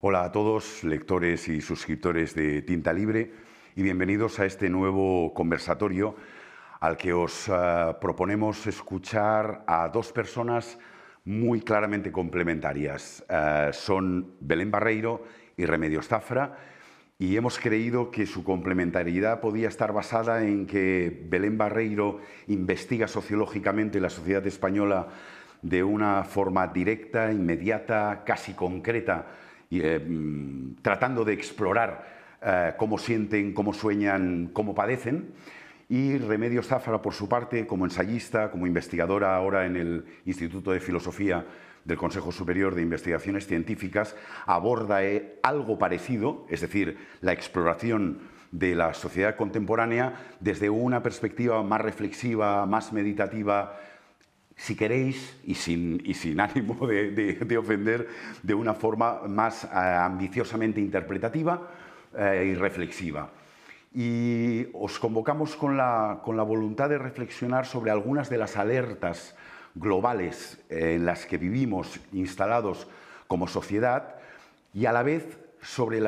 Hola a todos, lectores y suscriptores de Tinta Libre, y bienvenidos a este nuevo conversatorio al que os eh, proponemos escuchar a dos personas muy claramente complementarias. Eh, son Belén Barreiro y Remedio Zafra, y hemos creído que su complementariedad podía estar basada en que Belén Barreiro investiga sociológicamente la sociedad española de una forma directa, inmediata, casi concreta eh, mm, tratando de explorar eh, cómo sienten, cómo sueñan, cómo padecen. Y Remedio Zafra, por su parte, como ensayista, como investigadora ahora en el Instituto de Filosofía del Consejo Superior de Investigaciones Científicas, aborda eh, algo parecido, es decir, la exploración de la sociedad contemporánea desde una perspectiva más reflexiva, más meditativa, si queréis, y sin, ánimo de, ofender, de una forma más eh, ambiciosamente interpretativa eh, y reflexiva. Y os convocamos con la, voluntad de reflexionar sobre algunas de las alertas globales eh, en las que vivimos instalados como sociedad y a la vez sobre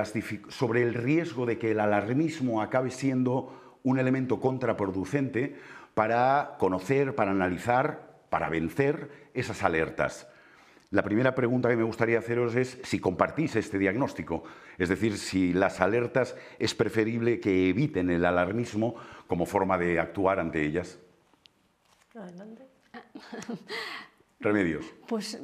el riesgo de que el alarmismo acabe siendo un elemento contraproducente para conocer, para analizar para vencer esas alertas. La primera pregunta que me gustaría haceros es si compartís este diagnóstico, es decir, si las alertas es preferible que eviten el alarmismo como forma de actuar ante ellas. Adelante. Remedios. Pues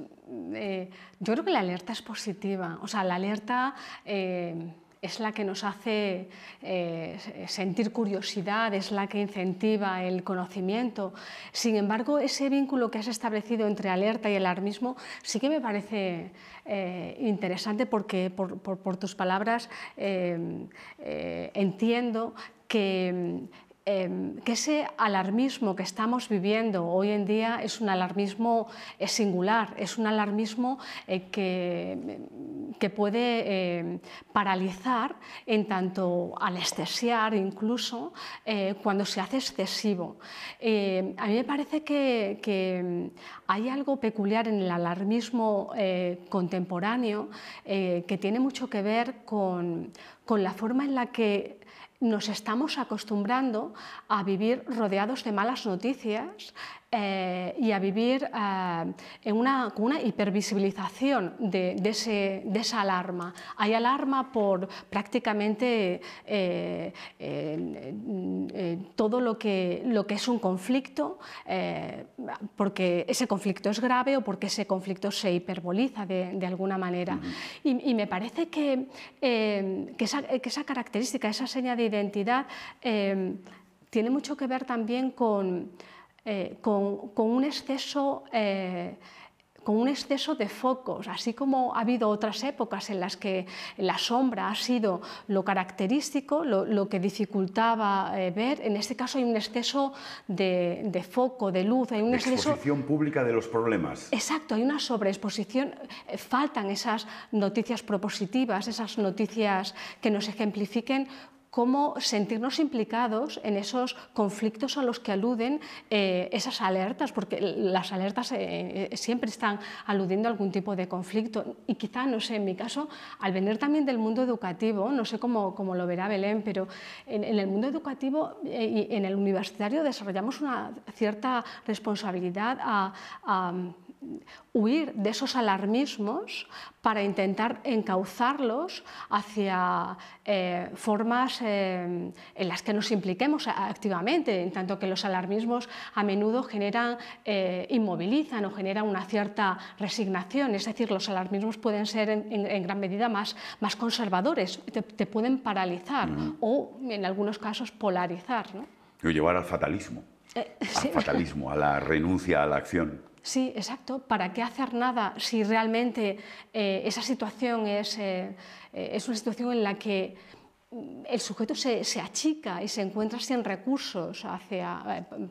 eh, yo creo que la alerta es positiva, o sea, la alerta... Eh, es la que nos hace eh, sentir curiosidad, es la que incentiva el conocimiento. Sin embargo, ese vínculo que has establecido entre alerta y alarmismo sí que me parece eh, interesante porque por, tus palabras eh, entiendo que Em, que ese alarmismo que estamos viviendo hoy en día es un alarmismo eh, singular, es un alarmismo eh, que, que, puede em, paralizar en tanto anestesiar incluso eh, cuando se hace excesivo. Em, a mí me parece que, hay algo peculiar en el alarmismo contemporáneo que tiene mucho que ver con, con la forma en la que nos estamos acostumbrando a vivir rodeados de malas noticias, eh, y a vivir eh, en una, con una hipervisibilización de, esa alarma. Hay alarma por prácticamente eh, todo lo que, lo que es un conflicto, porque ese conflicto es grave o porque ese conflicto se hiperboliza de, alguna manera. Y, me parece que, esa, que, esa, característica, esa seña de identidad, tiene mucho que ver también con eh, con, un exceso, eh, con, un exceso, de focos, así como ha habido otras épocas en las que la sombra ha sido lo característico, lo, que dificultaba eh, ver, en este caso hay un exceso de, foco, de luz, hay una Exposición pública de los problemas. Exacto, hay una sobreexposición, faltan esas noticias propositivas, esas noticias que nos ejemplifiquen cómo sentirnos implicados en esos conflictos a los que aluden eh, esas alertas, porque las alertas eh, eh, siempre están aludiendo a algún tipo de conflicto. Y quizá, no sé, en mi caso, al venir también del mundo educativo, no sé cómo, cómo lo verá Belén, pero en, en el mundo educativo y en el universitario desarrollamos una cierta responsabilidad a, a huir de esos alarmismos para intentar encauzarlos hacia eh, formas eh, en las que nos impliquemos activamente, en tanto que los alarmismos a menudo generan, eh, inmovilizan o generan una cierta resignación, es decir, los alarmismos pueden ser en, gran medida más, más conservadores, te, pueden paralizar mm. o en algunos casos polarizar. ¿no? O llevar al fatalismo, al fatalismo, a la renuncia a la acción. Sí, exacto. ¿Para qué hacer nada si realmente eh, esa situación eh, eh, es, una situación en la que mm, el sujeto se, achica y se encuentra sin recursos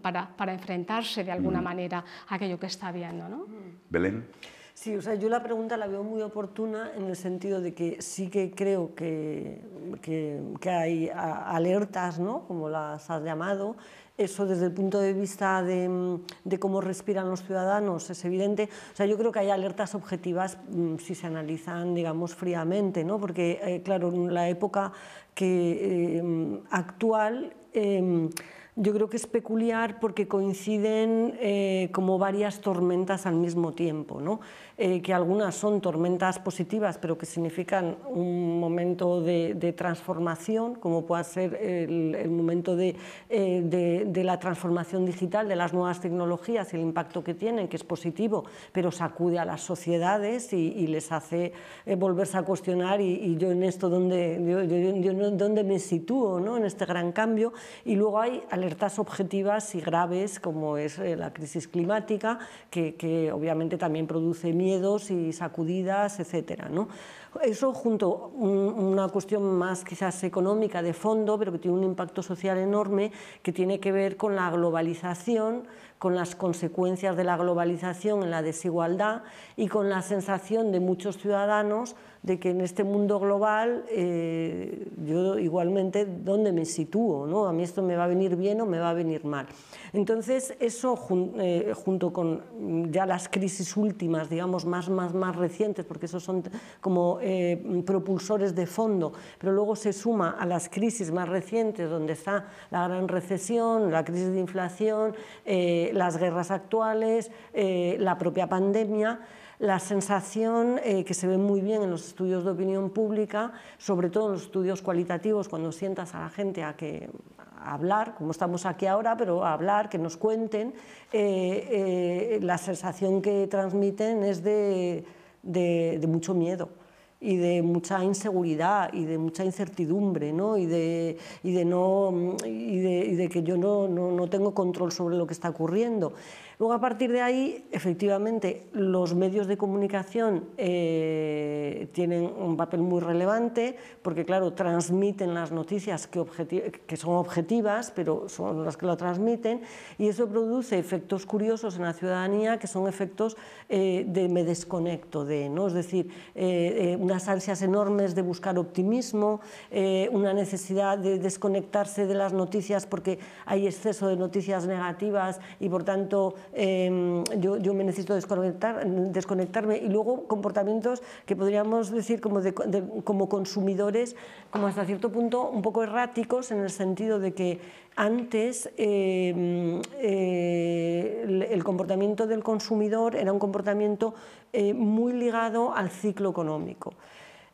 para, enfrentarse de alguna manera a aquello que está viendo. ¿no? Belén. Sí, o sea, yo la pregunta la veo muy oportuna en el sentido de que sí que creo que, que hay alertas, ¿no? como las has llamado, eso desde el punto de vista mm, de, cómo respiran los ciudadanos es evidente. O sea, yo creo que hay alertas objetivas mm, si se analizan, digamos, fríamente, ¿no? Porque, eh, claro, en la época que, eh, mm, actual... Em, yo creo que es peculiar porque coinciden eh, como varias tormentas al mismo tiempo, ¿no? Eh, que algunas son tormentas positivas, pero que significan un momento de, transformación, como puede ser el, momento eh, de, la transformación digital, de las nuevas tecnologías y el impacto que tienen, que es positivo, pero sacude a las sociedades y, les hace volverse a cuestionar y, yo en esto dónde, me sitúo ¿no? en este gran cambio. Y luego hay alertas objetivas y graves como es eh, la crisis climática, que, obviamente también produce miedos y sacudidas, etcétera, ¿no? Eso junto a una cuestión más quizás económica de fondo, pero que tiene un impacto social enorme, que tiene que ver con la globalización, con las consecuencias de la globalización en la desigualdad y con la sensación de muchos ciudadanos de que en este mundo global eh, yo igualmente dónde me sitúo, ¿no? A mí esto me va a venir bien o me va a venir mal. Entonces eso eh, junto con ya las crisis últimas, digamos más más más recientes, porque esos son como eh, propulsores de fondo, pero luego se suma a las crisis más recientes donde está la gran recesión, la crisis de inflación, las guerras actuales, la propia pandemia la sensación eh, que se ve muy bien en los estudios de opinión pública, sobre todo en los estudios cualitativos, cuando sientas a la gente a que hablar, como estamos aquí ahora, pero a hablar, que nos cuenten, eh, eh, la sensación que transmiten es de, mucho miedo y de mucha inseguridad y de mucha incertidumbre ¿no? y, de, de no, de, que yo no, tengo control sobre lo que está ocurriendo. Luego, a partir de ahí, efectivamente, los medios de comunicación eh, tienen un papel muy relevante porque, claro, transmiten las noticias que, que son objetivas, pero son las que lo transmiten, y eso produce efectos curiosos en la ciudadanía que son efectos eh, de me desconecto de, ¿no? Es decir, eh, unas ansias enormes de buscar optimismo, una necesidad de desconectarse de las noticias porque hay exceso de noticias negativas y, por tanto, Em, yo, yo, me necesito desconectar, desconectarme, y luego comportamientos que podríamos decir como, de, como consumidores, como hasta cierto punto un poco erráticos en el sentido de que antes em, eh, el comportamiento del consumidor era un comportamiento eh, muy ligado al ciclo económico.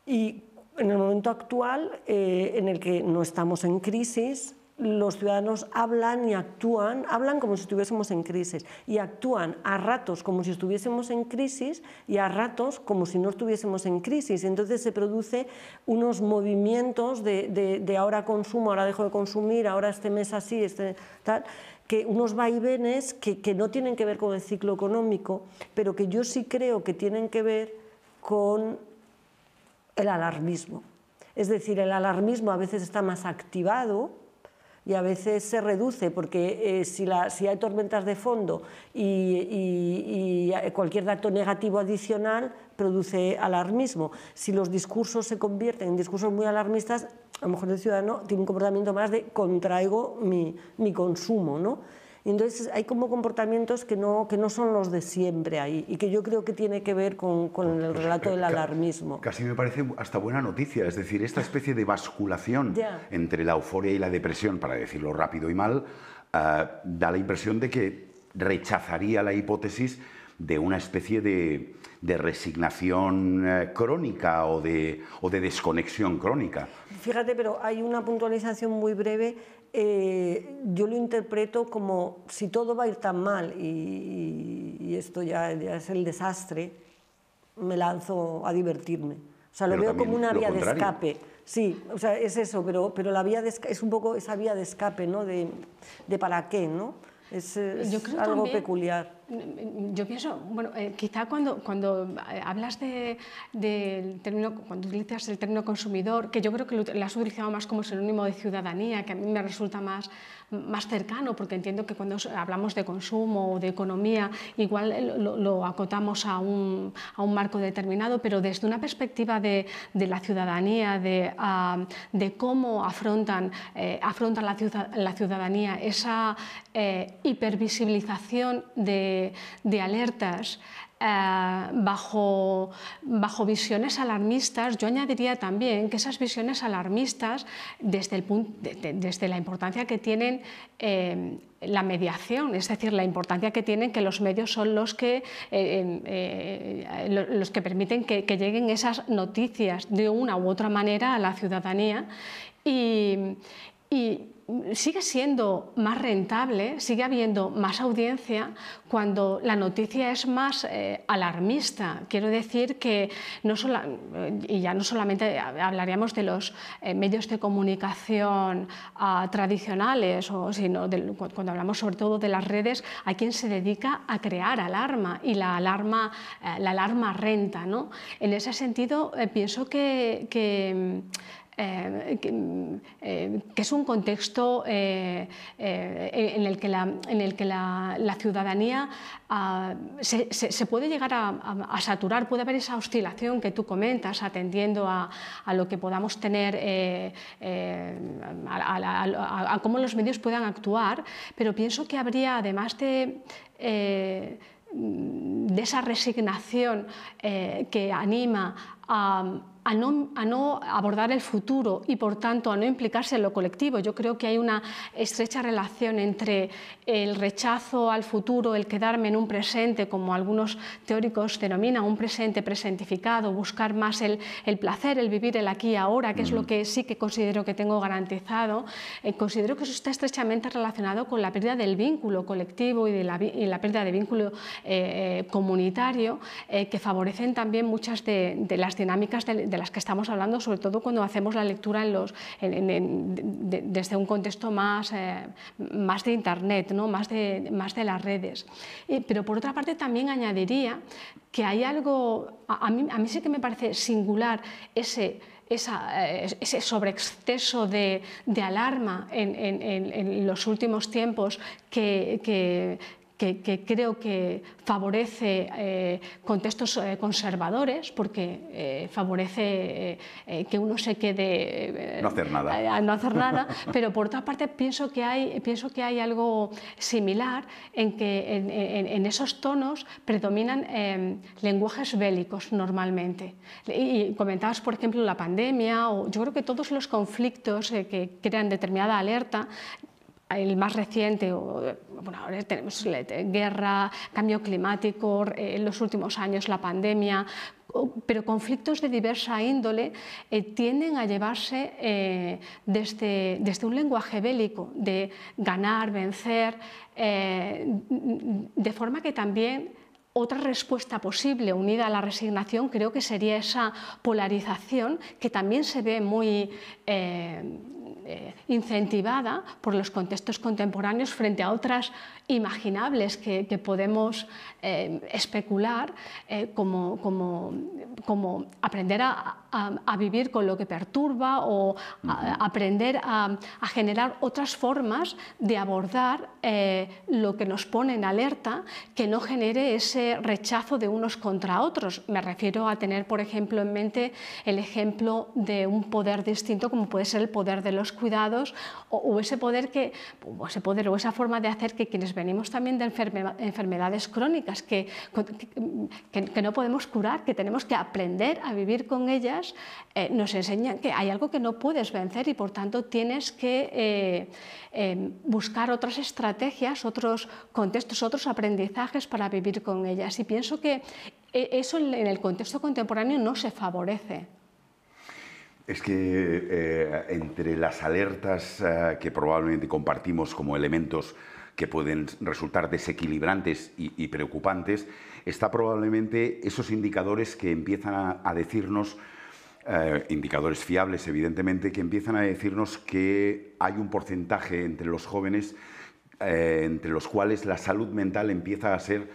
Y en el momento actual, eh, en el que no estamos en crisis, los ciudadanos hablan y actúan, hablan como si estuviésemos en crisis y actúan a ratos como si estuviésemos en crisis y a ratos como si no estuviésemos en crisis. Entonces se produce unos movimientos de, de, ahora consumo, ahora dejo de consumir, ahora este mes así, este tal, que unos vaivenes que no tienen que ver con el ciclo económico, pero que yo sí creo que tienen que ver con el alarmismo. Es decir, el alarmismo a veces está más activado y a veces se reduce porque eh, si, hay tormentas de fondo y, cualquier dato negativo adicional produce alarmismo. Si los discursos se convierten en discursos muy alarmistas, a lo mejor el ciudadano tiene un comportamiento más de contraigo mi, mi consumo, ¿no? Entonces hay como comportamientos que no, que no son los de siempre ahí y que yo creo que tiene que ver con, pues, el pues, relato eh, del alarmismo. Casi me parece hasta buena noticia, es decir, esta especie de basculación entre la euforia y la depresión, para decirlo rápido y mal, eh, da la impresión de que rechazaría la hipótesis de una especie de, resignación eh, crónica o de, o de desconexión crónica. Fíjate, pero hay una puntualización muy breve eh, yo lo interpreto como si todo va a ir tan mal y, esto ya, es el desastre, me lanzo a divertirme. O sea, lo veo como una vía de escape. Sí, o sea, es eso, pero, pero la vía es un poco esa vía de escape, ¿no? De, de para qué, ¿no? Es, algo peculiar yo pienso, bueno, eh, quizá cuando, cuando eh, hablas de, del término, cuando utilizas el término consumidor, que yo creo que lo, has utilizado más como sinónimo de ciudadanía, que a mí me resulta más, más cercano, porque entiendo que cuando hablamos de consumo o de economía, igual lo, acotamos a un, a un, marco determinado, pero desde una perspectiva de, la ciudadanía, de, ah, de cómo afrontan, eh, afrontan la, la ciudadanía esa hipervisibilización de de, alertas eh, bajo, bajo visiones alarmistas, yo añadiría también que esas visiones alarmistas, desde, el desde la importancia que tienen eh, la mediación, es decir, la importancia que tienen que los medios son los que, eh, los que permiten que, lleguen esas noticias de una u otra manera a la ciudadanía. y sigue siendo más rentable, sigue habiendo más audiencia cuando la noticia es más eh, alarmista. Quiero decir que no y ya no solamente hablaríamos de los eh, medios de comunicación ah, tradicionales, sino cuando hablamos sobre todo de las redes, hay quien se dedica a crear alarma y la alarma, eh, la alarma renta. ¿no? En ese sentido, pienso que mm, eh, eh, que, es un contexto eh, en el que la, en el que la, ciudadanía ah, se, puede llegar a, saturar, puede haber esa oscilación que tú comentas atendiendo a, lo que podamos tener, a cómo los medios puedan actuar, pero pienso que habría, además de esa resignación que anima a, a no, abordar el futuro y, por tanto, a no implicarse en lo colectivo. Yo creo que hay una estrecha relación entre el rechazo al futuro, el quedarme en un presente, como algunos teóricos denominan, un presente presentificado, buscar más el, placer, el vivir el aquí y ahora, que es lo mm. que sí que considero que tengo garantizado. Eh, considero que eso está estrechamente relacionado con la pérdida del vínculo colectivo y, de la, pérdida de vínculo eh, eh, comunitario, que favorecen también muchas de, las dinámicas las que estamos hablando, sobre todo cuando hacemos la lectura desde un contexto más, eh, de Internet, más, de, las redes. Eh, pero por otra parte también añadiría que hay algo, a, mí, sí que me parece singular ese... Eh, sobreexceso de, alarma en, los últimos tiempos que, que, creo que favorece eh, contextos eh, conservadores porque eh, favorece que uno se quede no hacer nada. no hacer nada, pero por otra parte pienso que hay, pienso que hay algo similar en que en, esos tonos predominan em, lenguajes bélicos normalmente. Y, y comentabas, por ejemplo, la pandemia, o yo creo que todos los conflictos que crean determinada alerta el más reciente, bueno, ahora tenemos guerra, cambio climático, eh, en los últimos años la pandemia, pero conflictos de diversa índole eh, tienden a llevarse eh, desde, desde, un lenguaje bélico de ganar, vencer, de forma que también otra respuesta posible unida a la resignación creo que sería esa polarización que también se ve muy, eh, incentivada por los contextos contemporáneos frente a otras imaginables que, podemos eh, especular, eh, como, como, aprender a, vivir con lo que perturba o aprender a, generar otras formas de abordar eh, lo que nos pone en alerta que no genere ese rechazo de unos contra otros. Me refiero a tener, por ejemplo, en mente el ejemplo de un poder distinto como puede ser el poder de los cuidados o, ese poder que o ese poder o esa forma de hacer que quienes venimos también de enfermedades crónicas que, que, no podemos curar, que tenemos que aprender a vivir con ellas, eh, nos enseñan que hay algo que no puedes vencer y por tanto tienes que eh, eh, buscar otras estrategias, otros contextos, otros aprendizajes para vivir con ellas. Y pienso que eso en el contexto contemporáneo no se favorece. Es que entre las alertas que probablemente compartimos como elementos que pueden resultar desequilibrantes y, preocupantes, está probablemente esos indicadores que empiezan a, decirnos, eh, indicadores fiables evidentemente, que empiezan a decirnos que hay un porcentaje entre los jóvenes eh, entre los cuales la salud mental empieza a ser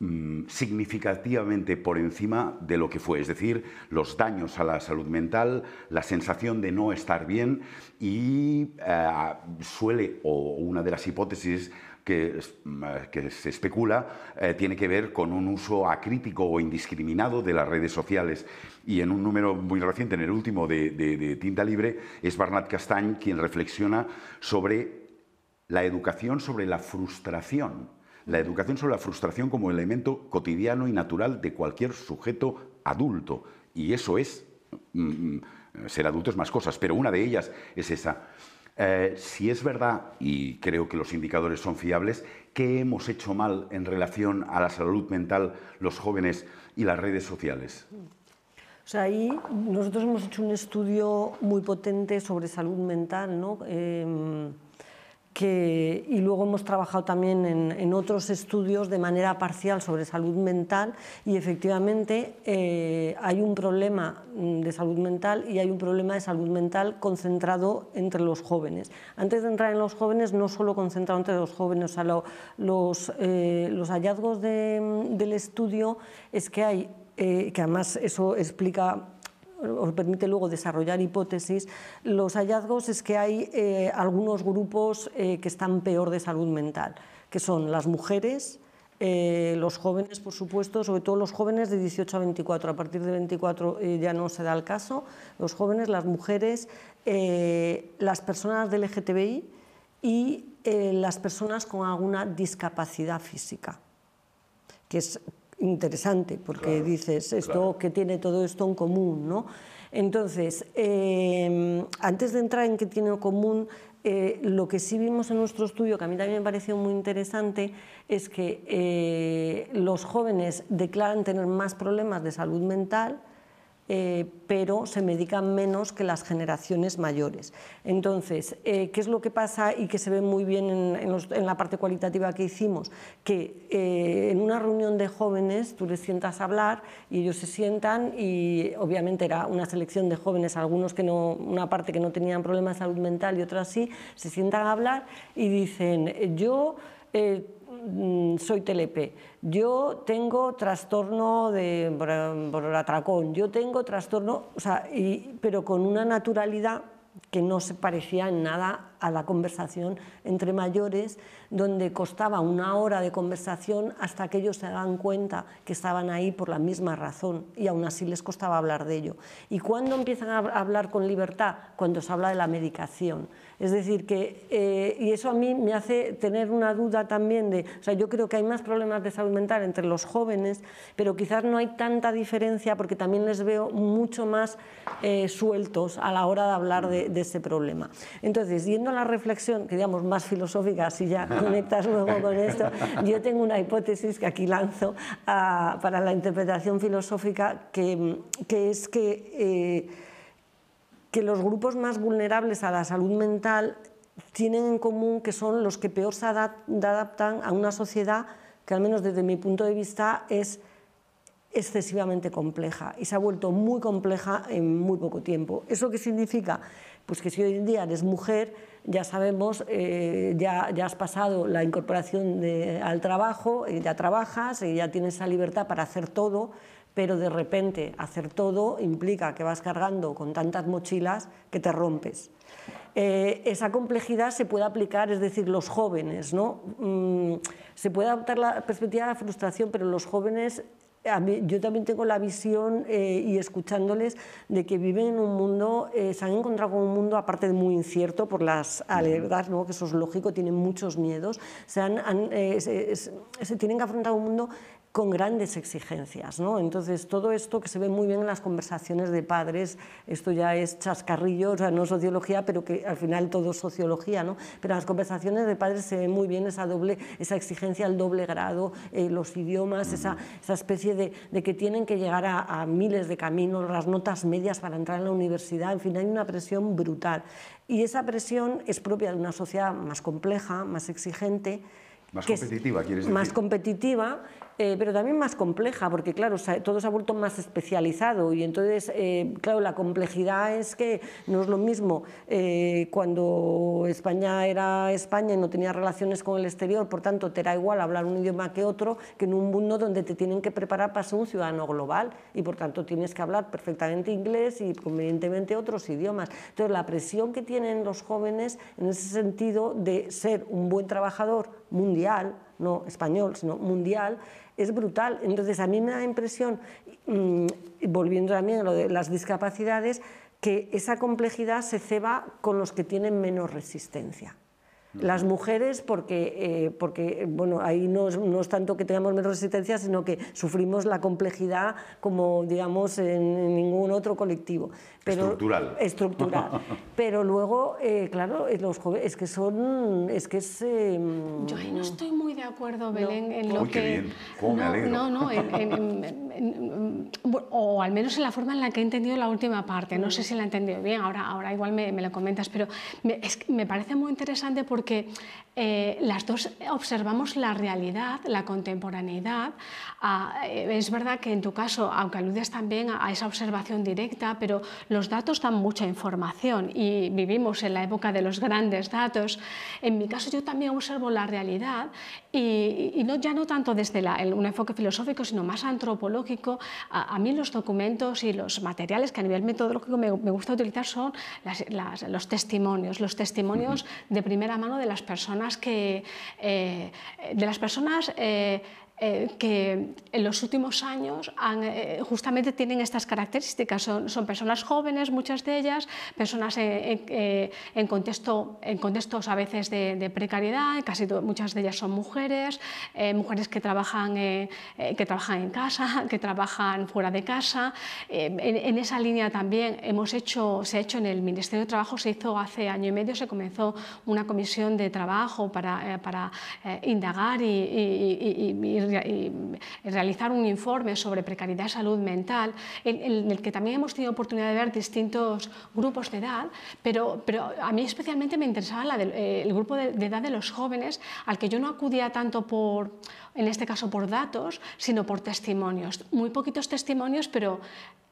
Mm, significativamente por encima de lo que fue, es decir, los daños a la salud mental, la sensación de no estar bien y eh, suele, o una de las hipótesis que, mm, se especula, eh, tiene que ver con un uso acrítico o indiscriminado de las redes sociales. Y en un número muy reciente, en el último de, Tinta Libre, es Barnat Castañ quien reflexiona sobre la educación sobre la frustración la educación sobre la frustración como elemento cotidiano y natural de cualquier sujeto adulto. Y eso es, mm, mm, ser adulto es más cosas, pero una de ellas es esa. Eh, si es verdad, y creo que los indicadores son fiables, ¿qué hemos hecho mal en relación a la salud mental, los jóvenes y las redes sociales? O sea, ahí nosotros hemos hecho un estudio muy potente sobre salud mental, ¿no? Em, y luego hemos trabajado también en, otros estudios de manera parcial sobre salud mental y efectivamente eh, hay un problema mm, de salud mental y hay un problema de salud mental concentrado entre los jóvenes. Antes de entrar en los jóvenes, no solo concentrado entre los jóvenes, o los, eh, los, hallazgos mm, del estudio es que hay, eh, que además eso explica os permite luego desarrollar hipótesis, los hallazgos es que hay eh, algunos grupos eh, que están peor de salud mental, que son las mujeres, eh, los jóvenes, por supuesto, sobre todo los jóvenes de 18 a 24, a partir de 24 ya no se da el caso, los jóvenes, las mujeres, las personas del LGTBI y las personas con alguna discapacidad física, que es interesante, porque dices, esto que tiene todo esto en común, ¿no? Entonces, em, antes de entrar en qué tiene en común, eh, lo que sí vimos en nuestro estudio, que a mí también me pareció muy interesante, es que eh, los jóvenes declaran tener más problemas de salud mental eh, pero se medican menos que las generaciones mayores. Entonces, eh, ¿qué es lo que pasa y que se ve muy bien en, la parte cualitativa que hicimos? Que eh, en una reunión de jóvenes tú les sientas a hablar y ellos se sientan y obviamente era una selección de jóvenes, algunos que no, una parte que no tenían problemas de salud mental y otra sí, se sientan a hablar y dicen, yo... Mm, soy telepe, yo tengo trastorno de, por, atracón, yo tengo trastorno, pero con una naturalidad que no se parecía en nada a la conversación entre mayores, donde costaba una hora de conversación hasta que ellos se daban cuenta que estaban ahí por la misma razón y aún así les costaba hablar de ello. ¿Y cuándo empiezan a hablar con libertad? Cuando se habla de la medicación. Es decir, que, eh, y eso a mí me hace tener una duda también de, o sea, yo creo que hay más problemas de salud mental entre los jóvenes, pero quizás no hay tanta diferencia porque también les veo mucho más eh, sueltos a la hora de hablar de, ese problema. Entonces, yendo a la reflexión, que digamos más filosófica, si ya conectas luego con esto, yo tengo una hipótesis que aquí lanzo ah, para la interpretación filosófica, que, es que... Eh, que los grupos más vulnerables a la salud mental tienen en común que son los que peor se adaptan a una sociedad que al menos desde mi punto de vista es excesivamente compleja y se ha vuelto muy compleja en muy poco tiempo. ¿Eso qué significa? Pues que si hoy en día eres mujer, ya sabemos, eh, ya, has pasado la incorporación al trabajo, eh, ya trabajas, y eh, ya tienes esa libertad para hacer todo, pero de repente hacer todo implica que vas cargando con tantas mochilas que te rompes. Eh, esa complejidad se puede aplicar, es decir, los jóvenes, ¿no? Mm, se puede adoptar la perspectiva de la frustración, pero los jóvenes yo también tengo la visión eh, y escuchándoles de que viven en un mundo, eh, se han encontrado con un mundo aparte de muy incierto por las alertas, ¿no? que eso es lógico, tienen muchos miedos, se, tienen que afrontar un mundo con grandes exigencias. ¿no? Entonces, todo esto que se ve muy bien en las conversaciones de padres, esto ya es chascarrillo, o sea, no sociología, pero que al final todo es sociología, ¿no? pero en las conversaciones de padres se ve muy bien esa, doble, esa exigencia al doble grado, eh, los idiomas, esa, esa especie de, de, que tienen que llegar a, miles de caminos, las notas medias para entrar en la universidad, en fin, hay una presión brutal. Y esa presión es propia de una sociedad más compleja, más exigente. Más competitiva, quieres decir. Más competitiva eh, pero también más compleja, porque claro, todo se ha vuelto más especializado y entonces, eh, claro, la complejidad es que no es lo mismo eh, cuando España era España y no tenía relaciones con el exterior, por tanto, te era igual hablar un idioma que otro, que en un mundo donde te tienen que preparar para ser un ciudadano global y por tanto tienes que hablar perfectamente inglés y convenientemente otros idiomas. Entonces, la presión que tienen los jóvenes en ese sentido de ser un buen trabajador mundial, no español, sino mundial, es brutal. Entonces, a mí me da impresión, mm, volviendo también a lo de las discapacidades, que esa complejidad se ceba con los que tienen menos resistencia. Las mujeres, porque, eh, porque bueno, ahí no es, tanto que tengamos menos resistencia, sino que sufrimos la complejidad como, digamos, en ningún otro colectivo estructural. Estructural. Pero luego, eh, claro, eh, los jóvenes, es que son, es que es... Em, Yo ahí no estoy muy de acuerdo, Belén, en lo que... bien. no, no, no, o al menos en la forma en la que he entendido la última parte. No sé si la he entendido bien, ahora, ahora igual me, me lo comentas, pero me, me, parece muy interesante porque eh, las dos observamos la realidad, la contemporaneidad. Ah, es verdad que en tu caso, aunque aludes también a, a esa observación directa, pero lo los datos dan mucha información y vivimos en la época de los grandes datos. En mi caso yo también observo la realidad y, no, ya no tanto desde un enfoque filosófico, sino más antropológico. A, mí los documentos y los materiales que a nivel metodológico me, gusta utilizar son los testimonios, los testimonios de primera mano de las personas que... Eh, de las personas eh, eh, que en los últimos años han, eh, justamente tienen estas características. Son, son, personas jóvenes, muchas de ellas, personas en, eh, contexto, en contextos a veces de, precariedad, casi muchas de ellas son mujeres, mujeres que trabajan, que trabajan en casa, que trabajan fuera de casa. En, esa línea también hemos hecho, se ha hecho en el Ministerio de Trabajo, se hizo hace año y medio, se comenzó una comisión de trabajo para, para indagar y, y, y realizar un informe sobre precariedad y salud mental, en, el que también hemos tenido oportunidad de ver distintos grupos de edad, pero, pero a mí especialmente me interesaba eh, el grupo de edad de los jóvenes, al que yo no acudía tanto por en este caso por datos, sino por testimonios. Muy poquitos testimonios, pero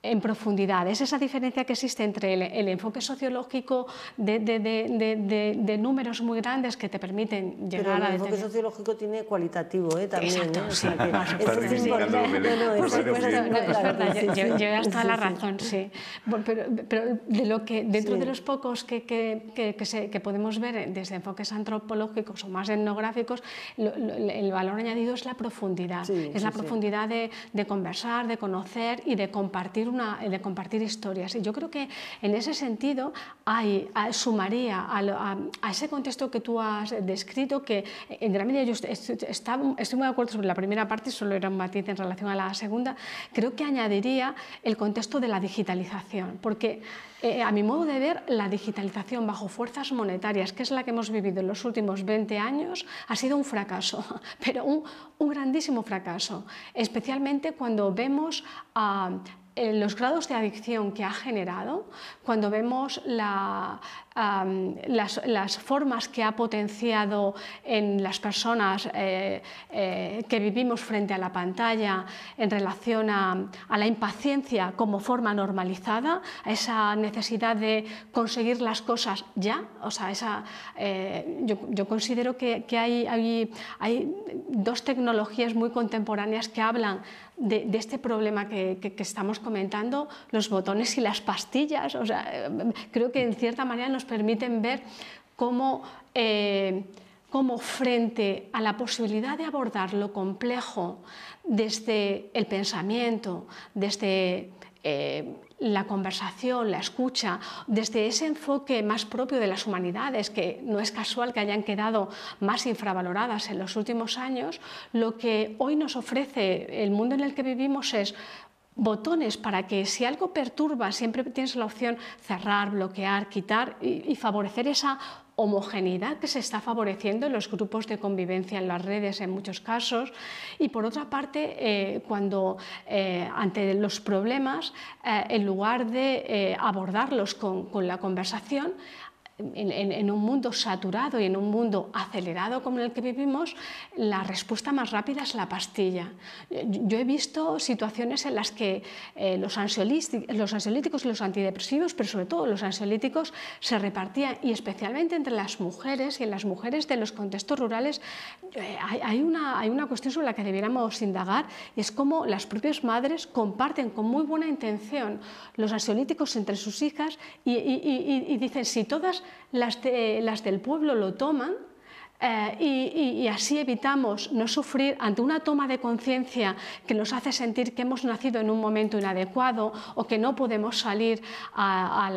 en profundidad. Es esa diferencia que existe entre el, enfoque sociológico de, de, de, de, números muy grandes que te permiten llegar Pero el a... El enfoque sociológico tiene cualitativo ¿eh? también. Es verdad, yo, he estado la razón, sí. Pero, pero de lo que, dentro de los pocos que, que, que, que, podemos ver desde enfoques antropológicos o más etnográficos, el valor añadido es la profundidad, es la profundidad de, conversar, de conocer y de compartir, una, de compartir historias. Y yo creo que en ese sentido hay, sumaría a, ese contexto que tú has descrito, que en gran medida yo estoy muy de acuerdo sobre la primera parte, solo era un matiz en relación a la segunda, creo que añadiría el contexto de la digitalización, porque eh, a mi modo de ver, la digitalización bajo fuerzas monetarias, que es la que hemos vivido en los últimos 20 años, ha sido un fracaso, pero un, grandísimo fracaso, especialmente cuando vemos ah, eh, los grados de adicción que ha generado, cuando vemos la, las, las, formas que ha potenciado en las personas eh, eh, que vivimos frente a la pantalla en relación a, la impaciencia como forma normalizada, a esa necesidad de conseguir las cosas ya. O sea, esa, eh, yo, considero que, que hay, hay, hay, dos tecnologías muy contemporáneas que hablan de, este problema que, que, estamos comentando, los botones y las pastillas. O sea, creo que en cierta manera nos permiten ver eh, cómo, frente a la posibilidad de abordar lo complejo desde el pensamiento, desde eh, la conversación, la escucha, desde ese enfoque más propio de las humanidades, que no es casual que hayan quedado más infravaloradas en los últimos años, lo que hoy nos ofrece el mundo en el que vivimos es botones para que si algo perturba siempre tienes la opción cerrar, bloquear, quitar y, favorecer esa homogeneidad que se está favoreciendo en los grupos de convivencia, en las redes en muchos casos. Y por otra parte, eh, cuando eh, ante los problemas, eh, en lugar de abordarlos con, con la conversación, en, un mundo saturado y en un mundo acelerado como el que vivimos, la respuesta más rápida es la pastilla. Yo he visto situaciones en las que eh, los, los ansiolíticos y los antidepresivos, pero sobre todo los ansiolíticos, se repartían y especialmente entre las mujeres y en las mujeres de los contextos rurales eh, hay, una, hay una cuestión sobre la que debiéramos indagar y es cómo las propias madres comparten con muy buena intención los ansiolíticos entre sus hijas y, y dicen si todas las, eh, las del pueblo lo toman eh, y, así evitamos no sufrir ante una toma de conciencia que nos hace sentir que hemos nacido en un momento inadecuado o que no podemos salir a,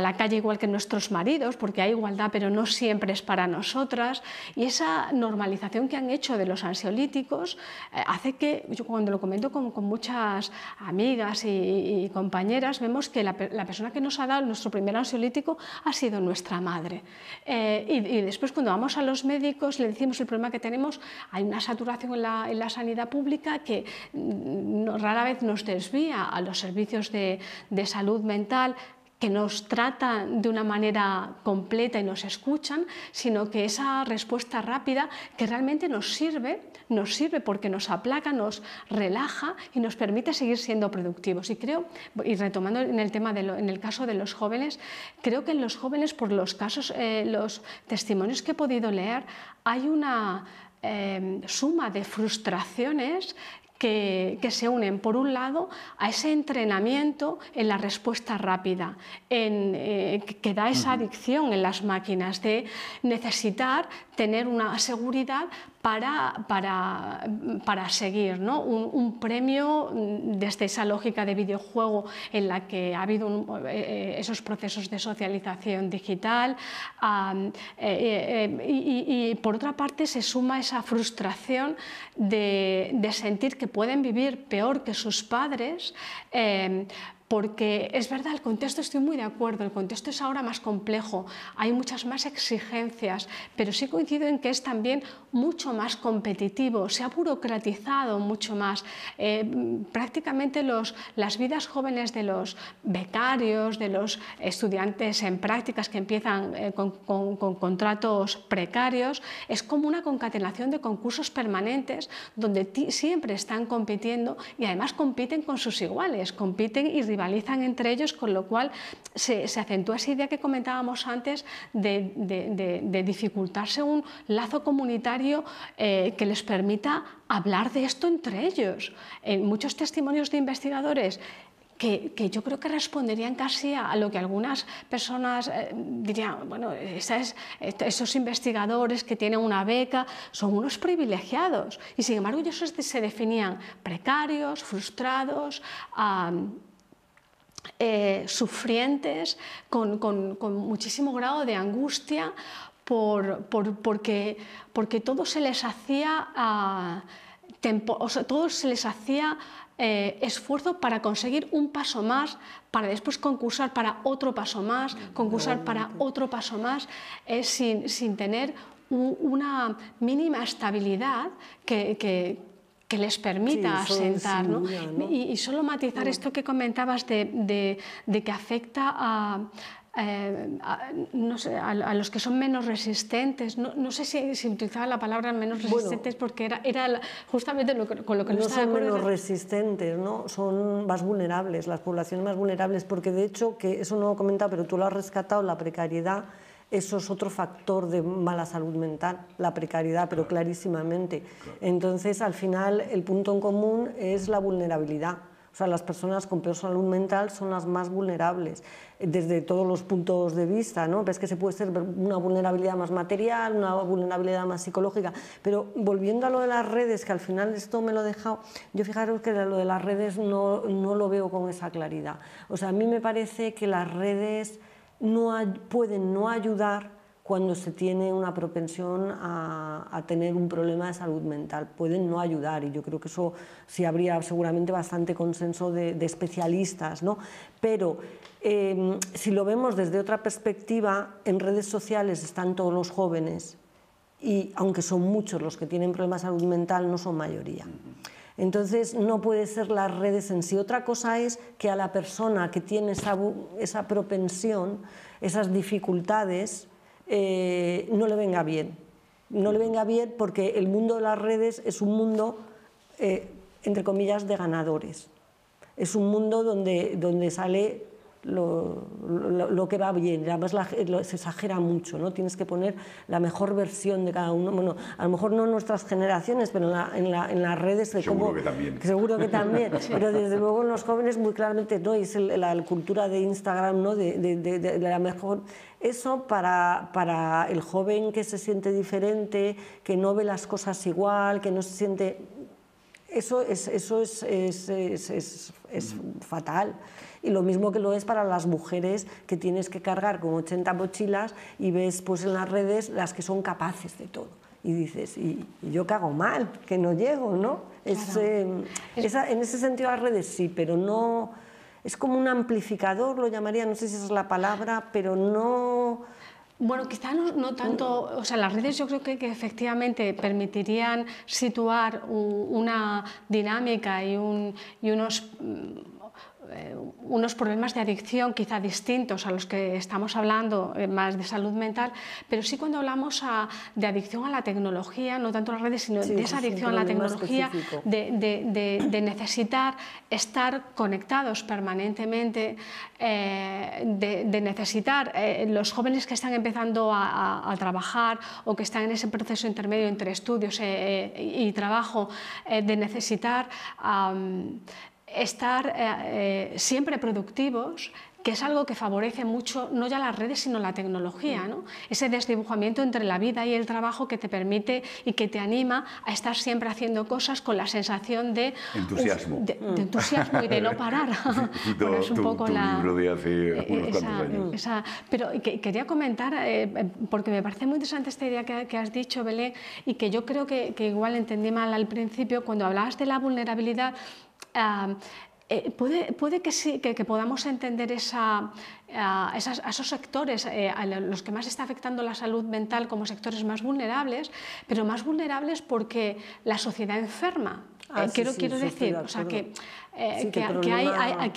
la, calle igual que nuestros maridos, porque hay igualdad, pero no siempre es para nosotras. Y esa normalización que han hecho de los ansiolíticos eh, hace que, yo cuando lo comento con, muchas amigas y, compañeras, vemos que la, persona que nos ha dado nuestro primer ansiolítico ha sido nuestra madre. Eh, y, y después cuando vamos a los médicos le decimos el problema que tenemos, hay una saturación en la, sanidad pública que mm, rara vez nos desvía a los servicios de, de salud mental, que nos tratan de una manera completa y nos escuchan, sino que esa respuesta rápida que realmente nos sirve, nos sirve porque nos aplaca, nos relaja y nos permite seguir siendo productivos. Y creo, y retomando en el tema en el caso de los jóvenes, creo que en los jóvenes, por los casos, eh, los testimonios que he podido leer, hay una eh, suma de frustraciones que, se unen, por un lado, a ese entrenamiento en la respuesta rápida, en, eh, que da esa adicción en las máquinas de necesitar tener una seguridad para, seguir, ¿no? un, premio desde esa lógica de videojuego en la que ha habido eh, esos procesos de socialización digital eh, eh, y, por otra parte se suma esa frustración de, de sentir que pueden vivir peor que sus padres em, porque es verdad, el contexto estoy muy de acuerdo, el contexto es ahora más complejo, hay muchas más exigencias, pero sí coincido en que es también mucho más competitivo, se ha burocratizado mucho más. Eh, prácticamente los, las vidas jóvenes de los becarios, de los estudiantes en prácticas que empiezan eh, con, con contratos precarios, es como una concatenación de concursos permanentes donde siempre están compitiendo y además compiten con sus iguales, compiten y rivalizan entre ellos, con lo cual se, se acentúa esa idea que comentábamos antes de, de, dificultarse un lazo comunitario eh, que les permita hablar de esto entre ellos. En muchos testimonios de investigadores que, que, yo creo que responderían casi a, lo que algunas personas eh, dirían, bueno, esos investigadores que tienen una beca son unos privilegiados y sin embargo ellos se definían precarios, frustrados. Eh, sufrientes, con, muchísimo grado de angustia, porque, porque todo se les hacía, ah, o se les hacía eh, esfuerzo para conseguir un paso más, para después concursar para otro paso más, mm, concursar para otro paso más, eh, sin, tener una mínima estabilidad que, que que les permita asentar. ¿no? Y, solo matizar mm. esto que comentabas de, de, que afecta eh, a... a, los que son menos resistentes. No, no sé si, utilizaba la palabra menos resistentes porque era, era justamente con lo que no, no estaba son menos resistentes, ¿no? son más vulnerables, las poblaciones más vulnerables, porque de hecho, que eso no lo he comentado, pero tú lo has rescatado, la precariedad eso es otro factor de mala salud mental, la precariedad, pero clarísimamente. Entonces, al final, el punto en común es la vulnerabilidad. O sea, las personas con peor salud mental son las más vulnerables desde todos los puntos de vista, ¿no? Ves que se puede ser una vulnerabilidad más material, una vulnerabilidad más psicológica, pero volviendo a lo de las redes, que al final esto me lo he dejado, yo fijaros que lo de las redes no, no lo veo con esa claridad. O sea, a mí me parece que las redes no pueden no ayudar cuando se tiene una propensión a, tener un problema de salud mental. Pueden no ayudar y yo creo que eso sí habría seguramente bastante consenso de, especialistas, ¿no? Pero em, si lo vemos desde otra perspectiva, en redes sociales están todos los jóvenes y aunque son muchos los que tienen problemas de salud mental, no son mayoría. Entonces no puede ser las redes en sí. Otra cosa es que a la persona que tiene esa, propensión, esas dificultades, eh, no le venga bien. No le venga bien porque el mundo de las redes es un mundo, eh, entre comillas, de ganadores. Es un mundo donde, donde sale lo, que va bien. Además se exagera mucho, ¿no? Tienes que poner la mejor versión de cada uno. Bueno, a lo mejor no nuestras generaciones, pero en, las redes... Seguro como, que también. Seguro que también. pero desde luego en los jóvenes muy claramente no. Y es la, cultura de Instagram, ¿no? De, la mejor... Eso para, para el joven que se siente diferente, que no ve las cosas igual, que no se siente... Eso es, eso es, es, es mm. fatal y lo mismo que lo es para las mujeres que tienes que cargar con 80 mochilas y ves pues en las redes las que son capaces de todo. Y dices, ¿y, yo qué hago mal? Que no llego, ¿no? Es, em, en ese sentido las redes sí, pero no... Es como un amplificador, lo llamaría, no sé si esa es la palabra, pero no... Bueno, quizá no, tanto, o sea, las redes yo creo que, efectivamente permitirían situar una dinámica y, un, y unos mm, eh, unos problemas de adicción quizá distintos a los que estamos hablando, eh, más de salud mental, pero sí cuando hablamos de adicción a la tecnología, no tanto a las redes, sino de esa adicción a la tecnología, de, necesitar estar conectados permanentemente, eh, de, necesitar los jóvenes que están empezando a, trabajar o que están en ese proceso intermedio entre estudios y trabajo, de necesitar estar eh, eh, siempre productivos, que es algo que favorece mucho no ya las redes, sino la tecnología, ¿no? ese desdibujamiento entre la vida y el trabajo que te permite y que te anima a estar siempre haciendo cosas con la sensación de entusiasmo, de, entusiasmo y de no parar. un poco la, pero quería comentar, eh, porque me parece muy interesante esta idea que, has dicho, Belén, y que yo creo que, que igual entendí mal al principio, cuando hablabas de la vulnerabilidad, eh, puede, puede, que sí, que, podamos entender a, esos sectores eh, a los que más está afectando la salud mental como sectores más vulnerables, pero más vulnerables porque la sociedad enferma. Ah, eh, quiero, quiero decir, o sea, que, que,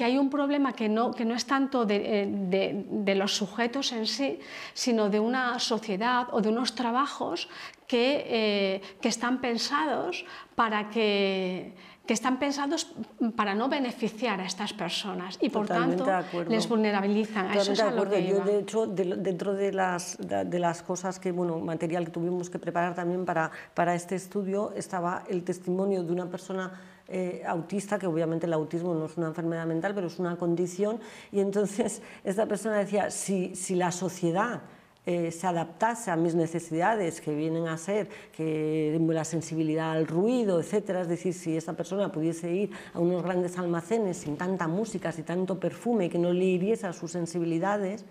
hay, un problema que no, que no es tanto de, los sujetos en sí, sino de una sociedad o de unos trabajos que están pensados para que que están pensados para no beneficiar a estas personas y por tanto les vulnerabilizan. Totalmente de acuerdo. A Yo, de hecho, dentro de las, de las cosas que, bueno, material que tuvimos que preparar también para, para este estudio, estaba el testimonio de una persona eh, autista, que obviamente el autismo no es una enfermedad mental, pero es una condición, y entonces esta persona decía, si, si la sociedad eh, se adaptase a mis necesidades, que vienen a ser que la sensibilidad al ruido, etc. Es decir, si esa persona pudiese ir a unos grandes almacenes sin tanta música, sin tanto perfume, que no le hiriese a sus sensibilidades,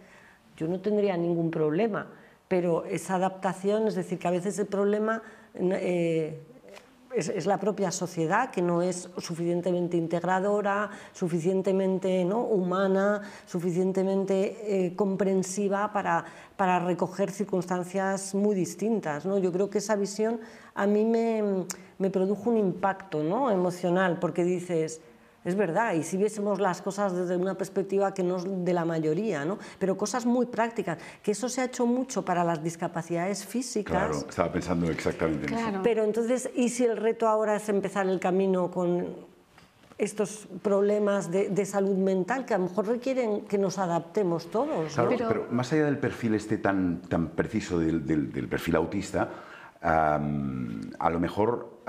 yo no tendría ningún problema. Pero esa adaptación, es decir, que a veces el problema eh, es, la propia sociedad que no es suficientemente integradora, suficientemente humana, suficientemente eh, comprensiva para, recoger circunstancias muy distintas. Yo creo que esa visión a mí me, produjo un impacto emocional, porque dices, es verdad, y si viésemos las cosas desde una perspectiva que no es de la mayoría, ¿no? pero cosas muy prácticas, que eso se ha hecho mucho para las discapacidades físicas. Claro, estaba pensando exactamente en eso. Pero entonces, ¿y si el reto ahora es empezar el camino con estos problemas de, salud mental que a lo mejor requieren que nos adaptemos todos? Claro, pero... más allá del perfil este tan, tan preciso del, perfil autista, a lo mejor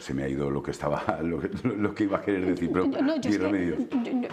se me ha ido lo que estaba, lo, que iba a querer decir, pero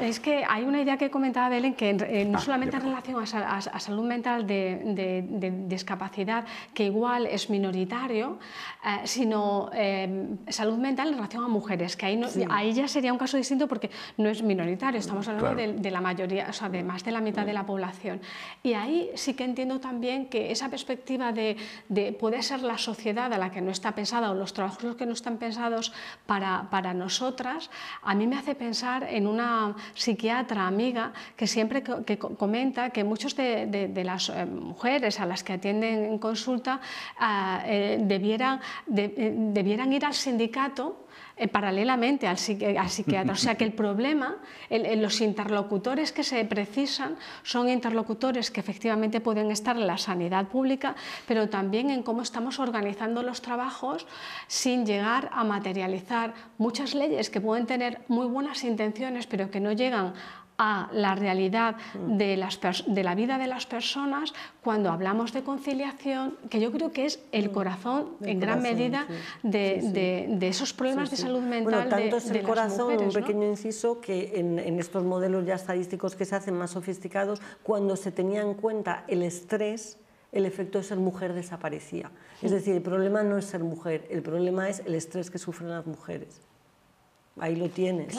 es, que, hay una idea que comentaba Belén, que eh, no ah, solamente en relación a, salud mental de, discapacidad, que igual es minoritario, eh, sino eh, salud mental en relación a mujeres, que ahí, no, ya sería un caso distinto porque no es minoritario, estamos hablando de, la mayoría, o sea, de más de la mitad de la población. Y ahí sí que entiendo también que esa perspectiva de, de puede ser la sociedad a la que no está pensando o los trabajos que no están pensados para, nosotras, a mí me hace pensar en una psiquiatra amiga que siempre que comenta que muchas de, las eh, mujeres a las que atienden en consulta ah, eh, eh, debieran ir al sindicato eh, paralelamente al, psiquiatra. O sea que el problema, los interlocutores que se precisan son interlocutores que efectivamente pueden estar en la sanidad pública, pero también en cómo estamos organizando los trabajos sin llegar a materializar muchas leyes que pueden tener muy buenas intenciones, pero que no llegan a la realidad mm. de, la vida de las personas cuando hablamos de conciliación, que yo creo que es el mm. corazón en gran medida De, esos problemas de salud mental. tanto es el corazón, un pequeño inciso, que en, estos modelos ya estadísticos que se hacen más sofisticados, cuando se tenía en cuenta el estrés, el efecto de ser mujer desaparecía. Es decir, el problema no es ser mujer, el problema es el estrés que sufren las mujeres. Ahí lo tienes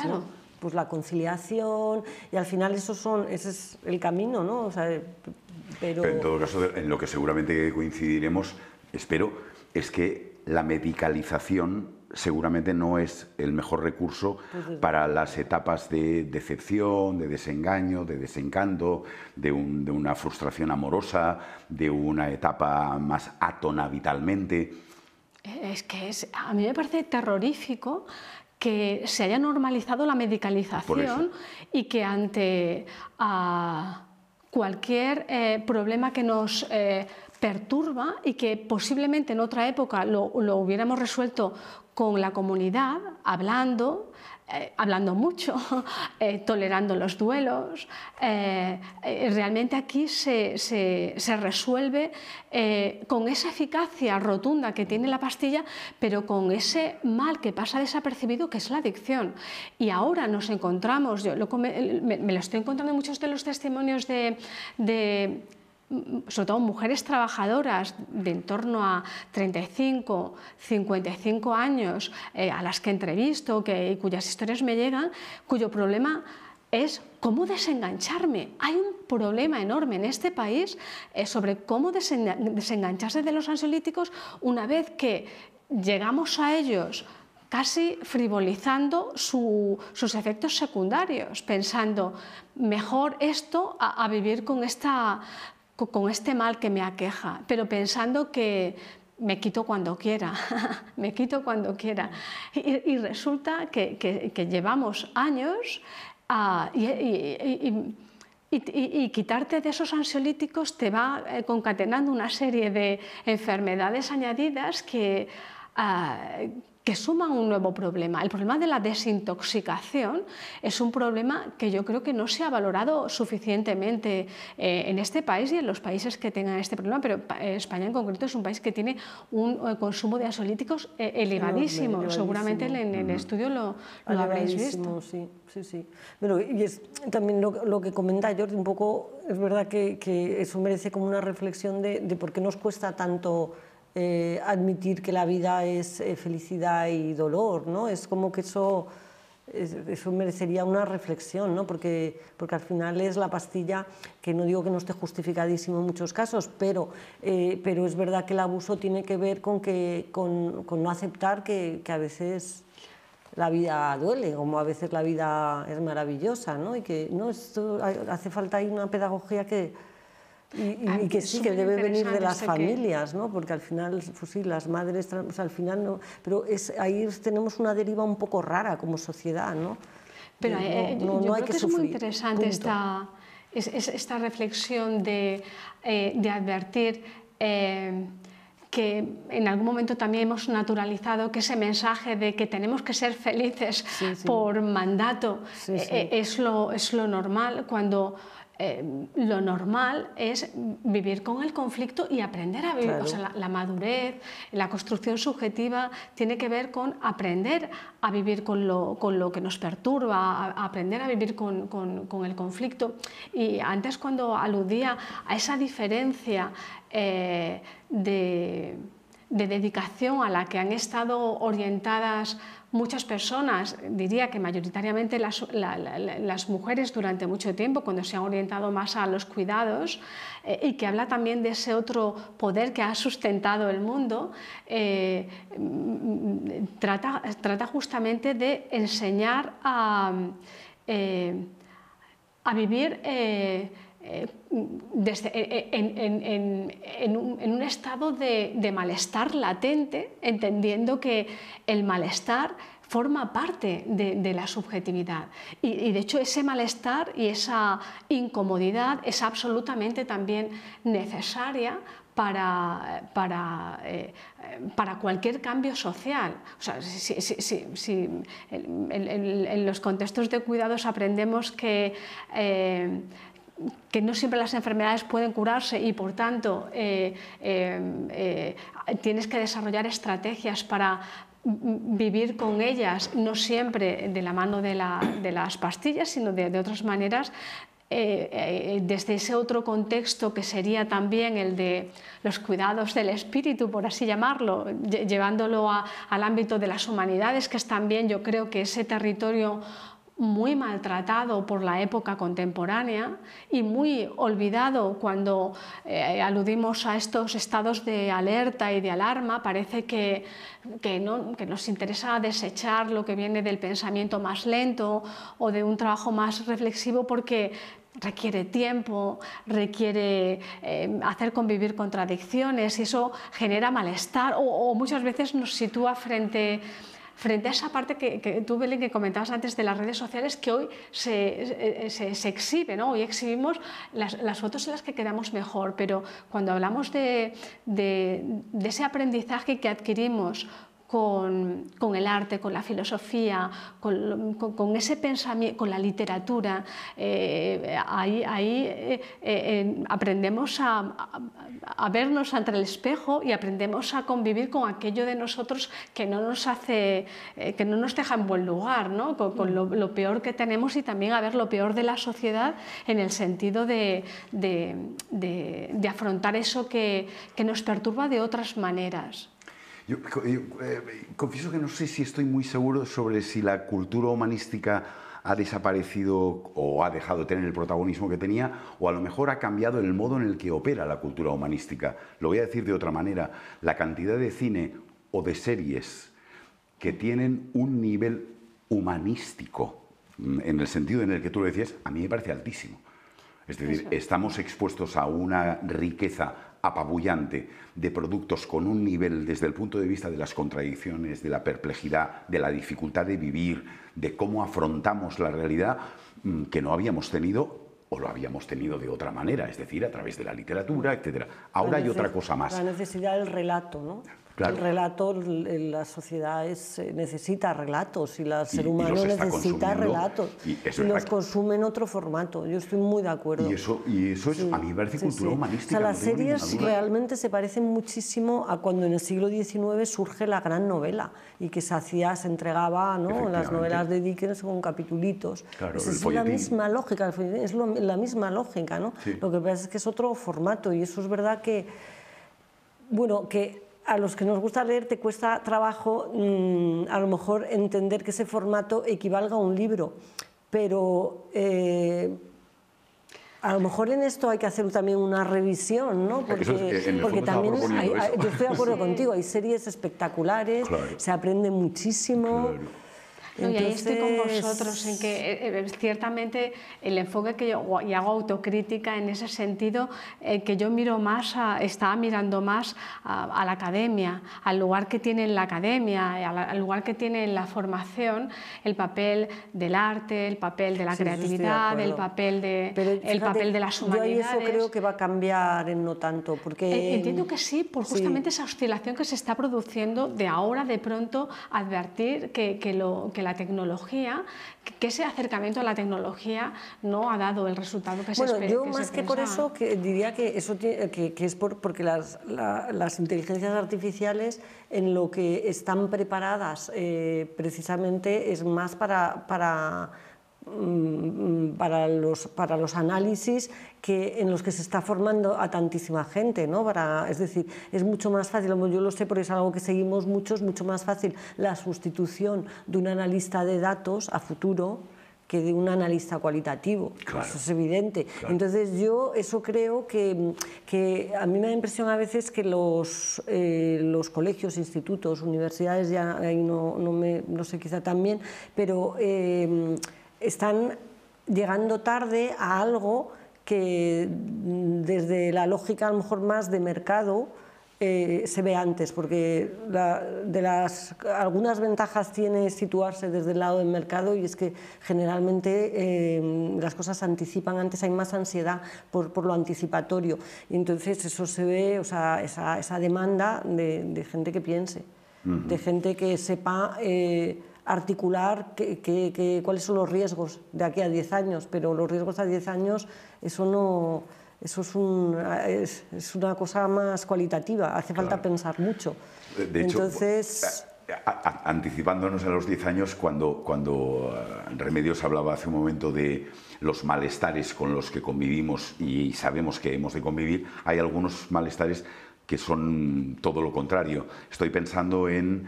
pues la conciliación y al final eso son, ese es el camino, ¿no? pero... en todo caso, en lo que seguramente coincidiremos, espero, es que la medicalización seguramente no es el mejor recurso pues para las etapas de decepción, de desengaño, de desencanto, de, una frustración amorosa, de una etapa más atona vitalmente. Es que es, a mí me parece terrorífico que se haya normalizado la medicalización y que ante ah, cualquier eh, problema que nos eh, perturba y que posiblemente en otra época lo, hubiéramos resuelto con la comunidad, hablando, eh, hablando mucho, eh, tolerando los duelos. Eh, realmente aquí se, resuelve con esa eficacia rotunda que tiene la pastilla, pero con ese mal que pasa desapercibido que es la adicción. Y ahora nos encontramos, yo me, lo estoy encontrando en muchos de los testimonios de Mm, sobre todo mujeres trabajadoras de en torno a 35, 55 años, eh, a las que entrevisto que, y cuyas historias me llegan, cuyo problema es cómo desengancharme. Hay un problema enorme en este país eh, sobre cómo desengancharse de los ansiolíticos una vez que llegamos a ellos casi frivolizando sus efectos secundarios, pensando mejor esto a, a vivir con esta, con este mal que me aqueja, pero pensando que me quito cuando quiera, me quito cuando quiera. Y, resulta que, llevamos años ah, y, quitarte de esos ansiolíticos te va eh, concatenando una serie de enfermedades añadidas que... Ah, que suman un nuevo problema. El problema de la desintoxicación es un problema que yo creo que no se ha valorado suficientemente eh, en este país y en los países que tengan este problema, pero eh, España en concreto es un país que tiene un eh, consumo de ansiolíticos elevadísimo. Seguramente en, el estudio lo, lo habréis visto. Sí, sí, sí. Pero, y también lo, que comenta Jordi, un poco, es verdad que, eso merece como una reflexión de, de por qué nos cuesta tanto eh, admitir que la vida es eh, felicidad y dolor, ¿no? Es como que eso, eso merecería una reflexión, ¿no? Porque, porque al final es la pastilla, que no digo que no esté justificadísimo en muchos casos, pero, eh, pero es verdad que el abuso tiene que ver con, que, con, no aceptar que, a veces la vida duele, como a veces la vida es maravillosa, ¿no? Y que no, hace falta ahí una pedagogía que y, que sí, que debe venir de las familias, ¿no? porque al final, pues las madres, al final no, pero es, ahí tenemos una deriva un poco rara como sociedad. ¿no? Pero no, eh, eh, no, hay que, es muy interesante esta, esta reflexión de, eh, de advertir. que en algún momento también hemos naturalizado que ese mensaje de que tenemos que ser felices por mandato es, lo, es lo normal cuando eh, lo normal es vivir con el conflicto y aprender a vivir. la, madurez, la construcción subjetiva tiene que ver con aprender a vivir con lo, que nos perturba, aprender a vivir con, el conflicto. Y antes cuando aludía a esa diferencia eh, de, de dedicación a la que han estado orientadas muchas personas, diría que mayoritariamente las, mujeres durante mucho tiempo, cuando se han orientado más a los cuidados, eh, y que habla también de ese otro poder que ha sustentado el mundo, eh, mm, trata, justamente de enseñar a, eh, a vivir eh, eh, eh, en, un, estado de, malestar latente, entendiendo que el malestar forma parte de, la subjetividad. Y, de hecho ese malestar y esa incomodidad es absolutamente también necesaria para, para, cualquier cambio social. O sea, si, en, los contextos de cuidados aprendemos que que no siempre las enfermedades pueden curarse y por tanto eh, eh, eh, tienes que desarrollar estrategias para, vivir con ellas, no siempre de la mano de, las pastillas, sino de, otras maneras, desde ese otro contexto que sería también el de los cuidados del espíritu, por así llamarlo, llevándolo al ámbito de las humanidades, que es también yo creo que ese territorio muy maltratado por la época contemporánea y muy olvidado cuando eh, aludimos a estos estados de alerta y de alarma. Parece que, no, nos interesa desechar lo que viene del pensamiento más lento o de un trabajo más reflexivo porque requiere tiempo, requiere eh, hacer convivir contradicciones y eso genera malestar o, muchas veces nos sitúa frente frente a esa parte que, tú, que comentabas antes de las redes sociales, que hoy se, eh, exhibe, Hoy exhibimos las, fotos en las que quedamos mejor, pero cuando hablamos de ese aprendizaje que adquirimos con, el arte, con la filosofía, con, ese pensamiento, con la literatura. Eh, ahí, eh, eh, aprendemos a, vernos ante el espejo y aprendemos a convivir con aquello de nosotros que no nos que no nos deja en buen lugar, ¿no? con, lo, peor que tenemos y también a ver lo peor de la sociedad en el sentido de, afrontar eso que nos perturba de otras maneras. Yo, eh, confieso que no sé si estoy muy seguro sobre si la cultura humanística ha desaparecido o ha dejado de tener el protagonismo que tenía, o a lo mejor ha cambiado el modo en el que opera la cultura humanística. Lo voy a decir de otra manera, la cantidad de cine o de series que tienen un nivel humanístico, mm, en el sentido en el que tú lo decías, a mí me parece altísimo. Es decir, estamos expuestos a una riqueza apabullante de productos con un nivel desde el punto de vista de las contradicciones, de la perplejidad, de la dificultad de vivir, de cómo afrontamos la realidad mm, que no habíamos tenido o lo habíamos tenido de otra manera, es decir, a través de la literatura, etc. Ahora hay otra cosa más. La necesidad del relato, ¿no? El relato, la sociedad eh, necesita relatos y el ser humano necesita relatos. Y, los consume en otro formato. Yo estoy muy de acuerdo. Y eso, y eso es, a nivel me cultura humanística. O sea, las series realmente se parecen muchísimo a cuando en el siglo XIX surge la gran novela y que se hacía, se entregaba las novelas de Dickens con capitulitos. es la misma lógica, es la misma lógica. ¿no? Lo que pasa es que es otro formato y eso es verdad que, bueno, que a los que nos gusta leer te cuesta trabajo mm, a lo mejor entender que ese formato equivalga a un libro, pero eh, a lo mejor en esto hay que hacer también una revisión, ¿no? Porque, también yo estoy de acuerdo contigo, hay series espectaculares, se aprende muchísimo y ahí estoy con vosotros, en que eh, eh, ciertamente el enfoque que yo, y hago autocrítica en ese sentido, eh, que yo miro más, estaba mirando más a, la academia, al lugar que tiene la academia, al lugar que tiene en la formación, el papel del arte, el papel de la creatividad, el papel de, el papel de las humanidades. Yo eso creo que va a cambiar en no tanto, porque... Entiendo que sí, por justamente esa oscilación que se está produciendo de ahora de pronto advertir que, que lo... Que la tecnología, que ese acercamiento a la tecnología no ha dado el resultado que se espera. Yo más que por eso que diría que eso que, es porque las, inteligencias artificiales en lo que están preparadas eh, precisamente es más para Mm, para los, para los análisis que, en los que se está formando a tantísima gente. ¿no? Para, es decir, es mucho más fácil, yo lo sé porque es algo que seguimos muchos, mucho más fácil la sustitución de un analista de datos a futuro que de un analista cualitativo. eso es evidente. Entonces yo eso creo que, que, a mí me da impresión a veces que los, eh, los colegios, institutos, universidades, ya ahí no, no, me, no sé quizá también, pero... Eh, están llegando tarde a algo que mm, desde la lógica a lo mejor más de mercado eh, se ve antes, porque de las, algunas ventajas tiene situarse desde el lado del mercado y es que generalmente em, las cosas se anticipan antes, hay más ansiedad por, por, lo anticipatorio y entonces eso se ve, o sea, esa, esa demanda de, gente que piense, de gente que sepa... Eh, articular cuáles son los riesgos de aquí a 10 años, pero los riesgos a 10 años, eso no... Eso es, es, una cosa más cualitativa, hace falta pensar mucho. Entonces, anticipándonos a los 10 años, cuando, cuando eh, Remedios hablaba hace un momento de los malestares con los que convivimos y sabemos que hemos de convivir, hay algunos malestares que son todo lo contrario. Estoy pensando en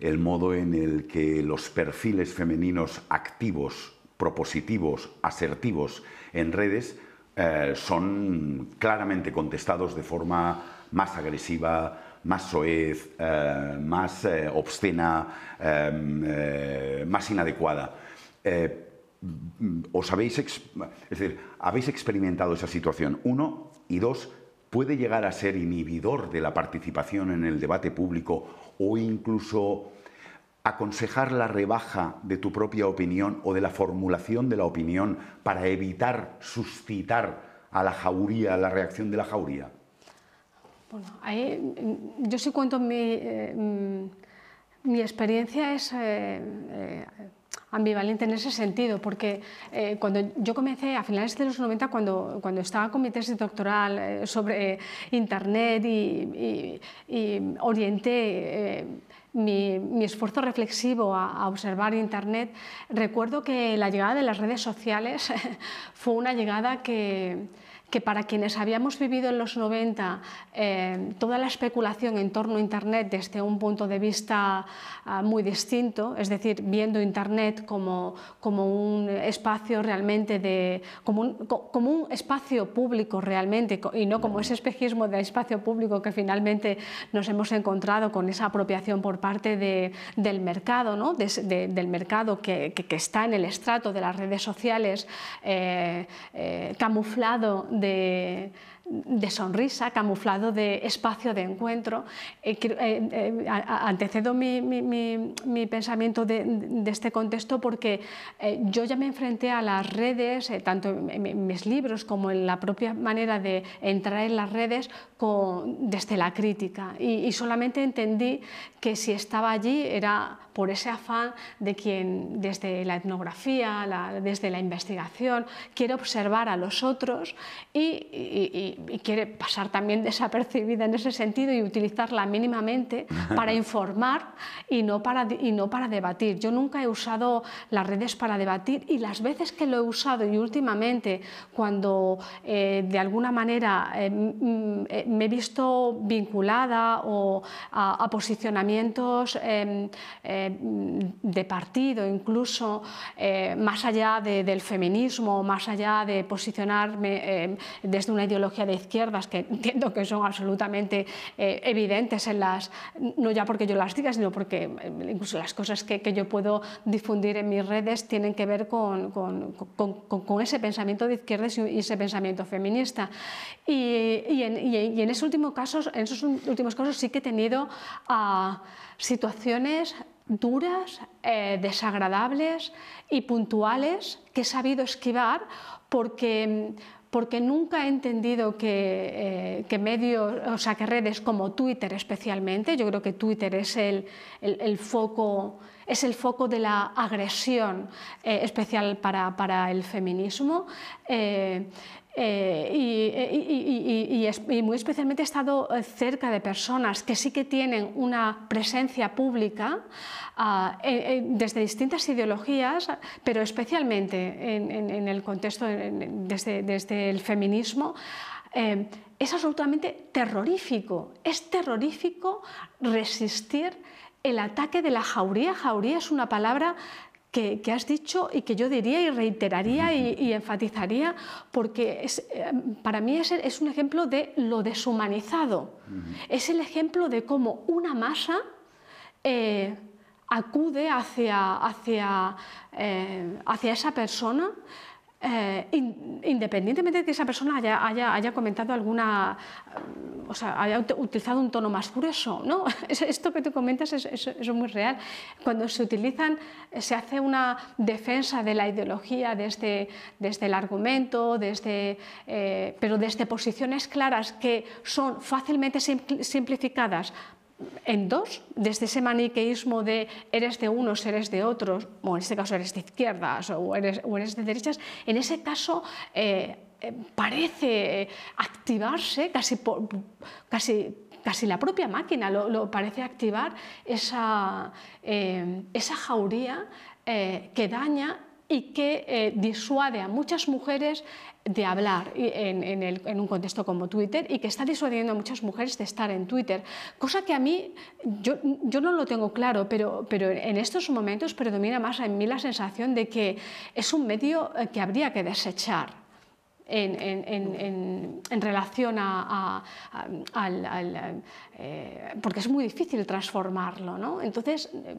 el modo en el que los perfiles femeninos activos, propositivos, asertivos en redes eh, son claramente contestados de forma más agresiva, más soez, eh, más eh, obscena, em, más inadecuada. os habéis, habéis experimentado esa situación, uno, y dos, puede llegar a ser inhibidor de la participación en el debate público o incluso aconsejar la rebaja de tu propia opinión o de la formulación de la opinión para evitar suscitar a la jauría, a la reacción de la jauría? Bueno, ahí, yo sí cuento mi, eh, mm, experiencia es eh, eh, ambivalente en ese sentido, porque eh, cuando yo comencé a finales de los 90, cuando, cuando estaba con mi tesis doctoral eh, sobre eh, Internet y, orienté mi, esfuerzo reflexivo a, observar Internet, recuerdo que la llegada de las redes sociales fue una llegada que que para quienes habíamos vivido en los 90 eh, toda la especulación en torno a Internet desde un punto de vista ah, muy distinto, es decir, viendo Internet como, como un espacio realmente de, como un, espacio público realmente y no como ese espejismo de espacio público que finalmente nos hemos encontrado con esa apropiación por parte del mercado, ¿no? del mercado que, está en el estrato de las redes sociales eh, eh, camuflado de, sonrisa, camuflado de espacio de encuentro. Eh, eh, eh, antecedo mi, pensamiento de, este contexto porque yo ya me enfrenté a las redes, tanto en, mis libros como en la propia manera de entrar en las redes desde la crítica y solamente entendí que si estaba allí era por ese afán de quien desde la etnografía, desde la investigación, quiere observar a los otros y, quiere pasar también desapercibida en ese sentido y utilizarla mínimamente para informar y no para, y no para debatir. Yo nunca he usado las redes para debatir y las veces que lo he usado y últimamente cuando eh, de alguna manera eh, eh, me he visto vinculada o a, posicionamientos em, Mm, de partido, incluso eh, más allá del feminismo, más allá de posicionarme eh, desde una ideología de izquierdas, que entiendo que son absolutamente eh, evidentes en las, no ya porque yo las diga, sino porque incluso las cosas que, yo puedo difundir en mis redes tienen que ver con, con, ese pensamiento de izquierdas y ese pensamiento feminista. Y, en, y en, ese último caso, en esos últimos casos sí que he tenido a ah, situaciones duras, eh, desagradables y puntuales que he sabido esquivar porque, porque nunca he entendido que, eh, o sea, que redes como Twitter especialmente, yo creo que Twitter es el, foco es el foco de la agresión eh, especial para, el feminismo. Eh, eh, y, muy especialmente he estado eh, cerca de personas que sí que tienen una presencia pública ah, desde distintas ideologías, pero especialmente en, el contexto desde, el feminismo. es absolutamente terrorífico, es terrorífico resistir el ataque de la jauría. Jauría es una palabra que, has dicho y que yo diría y reiteraría y, enfatizaría porque es, eh, para mí es, un ejemplo de lo deshumanizado. Es el ejemplo de cómo una masa... Eh, acude hacia, hacia, eh, hacia esa persona eh, independientemente de que esa persona haya, comentado alguna, o sea, haya utilizado un tono más grueso, ¿no? Esto que tú comentas es, muy real. Cuando se utilizan, eh, se hace una defensa de la ideología desde, este, desde este, el argumento, desde, este, eh, pero desde posiciones claras que son fácilmente simplificadas en dos, desde ese maniqueísmo de eres de unos, eres de otros, o en este caso eres de izquierdas o eres, o eres de derechas, en ese caso eh, eh, parece activarse casi, casi, casi la propia máquina, lo, parece activar esa, eh, esa jauría que daña y que eh, disuade a muchas mujeres de hablar en, un contexto como Twitter y que está disuadiendo a muchas mujeres de estar en Twitter. Cosa que a mí, yo, no lo tengo claro, pero en estos momentos predomina más en mí la sensación de que es un medio eh, que habría que desechar en, relación a, eh, porque es muy difícil transformarlo. ¿no? Entonces, eh,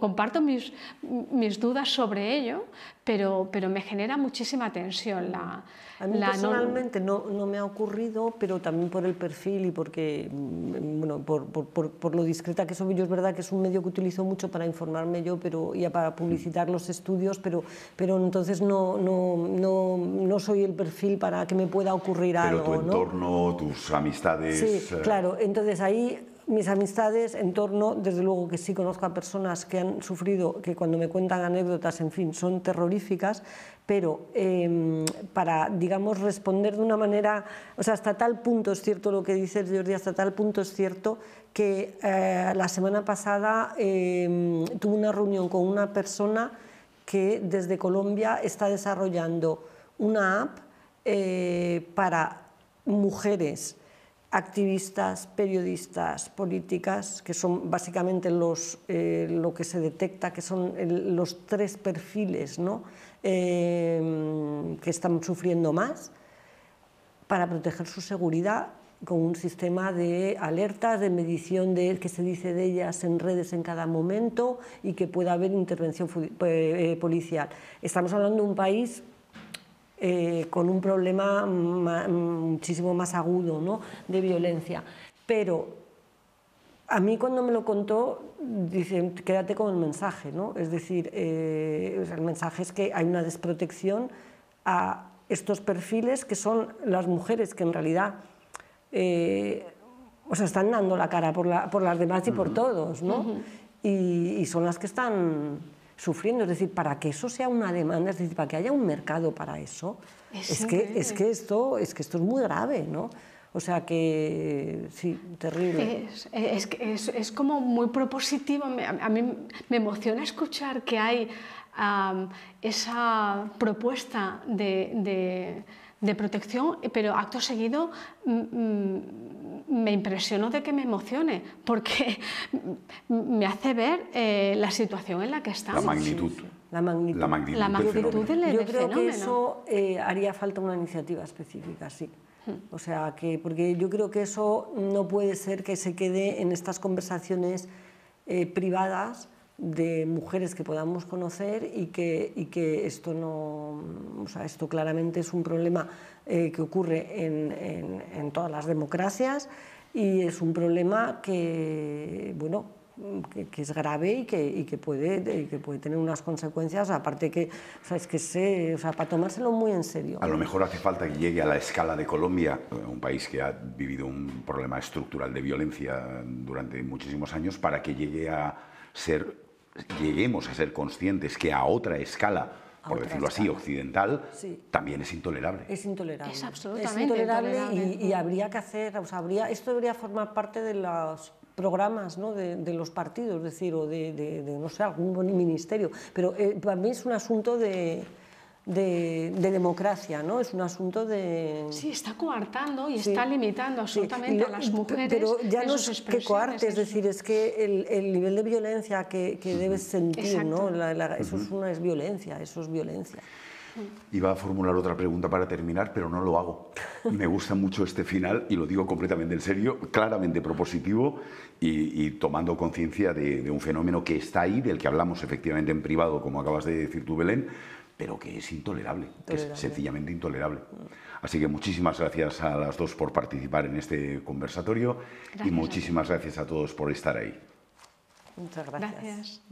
comparto mis, mis, dudas sobre ello, pero, pero me genera muchísima tensión la, a mí personalmente no... me ha ocurrido, pero también por el perfil y porque, mm, bueno, por, por, por, lo discreta que soy yo, es verdad que es un medio que utilizo mucho para informarme yo pero, y para publicitar los estudios, pero, pero entonces no, no, no soy el perfil para que me pueda ocurrir algo. Pero tu entorno, tus amistades... Sí, eh. claro, entonces ahí mis amistades, en torno, desde luego que sí conozco a personas que han sufrido, que cuando me cuentan anécdotas, en fin, son terroríficas, pero em, para, digamos, responder de una manera, o sea, hasta tal punto es cierto lo que dices, Jordi, hasta tal punto es cierto que eh, la semana pasada em, tuve una reunión con una persona que desde Colombia está desarrollando una app eh, para mujeres activistas, periodistas, políticas, que son básicamente los, eh, lo que se detecta, que son los tres perfiles eh, que están sufriendo más, para proteger su seguridad con un sistema de alertas, de medición de que se dice de ellas en redes en cada momento y que pueda haber intervención eh, policial. Estamos hablando de un país eh, con un problema muchísimo más agudo ¿no? de violencia. Pero a mí cuando me lo contó, dice, quédate con el mensaje, ¿no? Es decir, eh, el mensaje es que hay una desprotección a estos perfiles que son las mujeres que en realidad eh, o están dando la cara por, las demás y por todos, ¿no? y, son las que están sufriendo. Es decir, para que eso sea una demanda, es decir, para que haya un mercado para eso, es, que, es, que, esto, es que esto es muy grave, ¿no? O sea que, sí, terrible. Es, es, como muy propositivo. A mí me emociona escuchar que hay esa propuesta de de protección, pero acto seguido mm, mm, me impresionó de que me emocione, porque me hace ver eh, la situación en la que estamos. La magnitud. La magnitud, del Yo creo que eso eh, haría falta una iniciativa específica, sí. Hmm. O sea, que, porque yo creo que eso no puede ser que se quede en estas conversaciones eh, privadas de mujeres que podamos conocer y que, que esto no o sea, esto claramente es un problema eh, que ocurre en, en, todas las democracias y es un problema que bueno que, es grave y que, que puede que puede tener unas consecuencias aparte que o que se, o sea, para tomárselo muy en serio a lo mejor hace falta que llegue a la escala de Colombia un país que ha vivido un problema estructural de violencia durante muchísimos años para que llegue a ser lleguemos a ser conscientes que a otra escala por decirlo así, occidental, también es intolerable. Es intolerable. Es absolutamente intolerable, Y, habría que hacer, o habría, esto debería formar parte de los programas ¿no? de, los partidos, decir, o de, no sé, algún ministerio. Pero eh, para mí es un asunto de, de, democracia, ¿no? Es un asunto de... Sí, está coartando y está limitando absolutamente a las mujeres. Pero ya no es que coarte, es decir, es que el, nivel de violencia que, que debes sentir, ¿no? eso es una es violencia, eso es violencia. Iba a formular otra pregunta para terminar, pero no lo hago. Me gusta mucho este final y lo digo completamente en serio, claramente propositivo y, tomando conciencia de, de un fenómeno que está ahí, del que hablamos efectivamente en privado, como acabas de decir tú, Belén, pero que es intolerable, es sencillamente intolerable. Así que muchísimas gracias a las dos por participar en este conversatorio y muchísimas gracias a todos por estar ahí. Muchas gracias.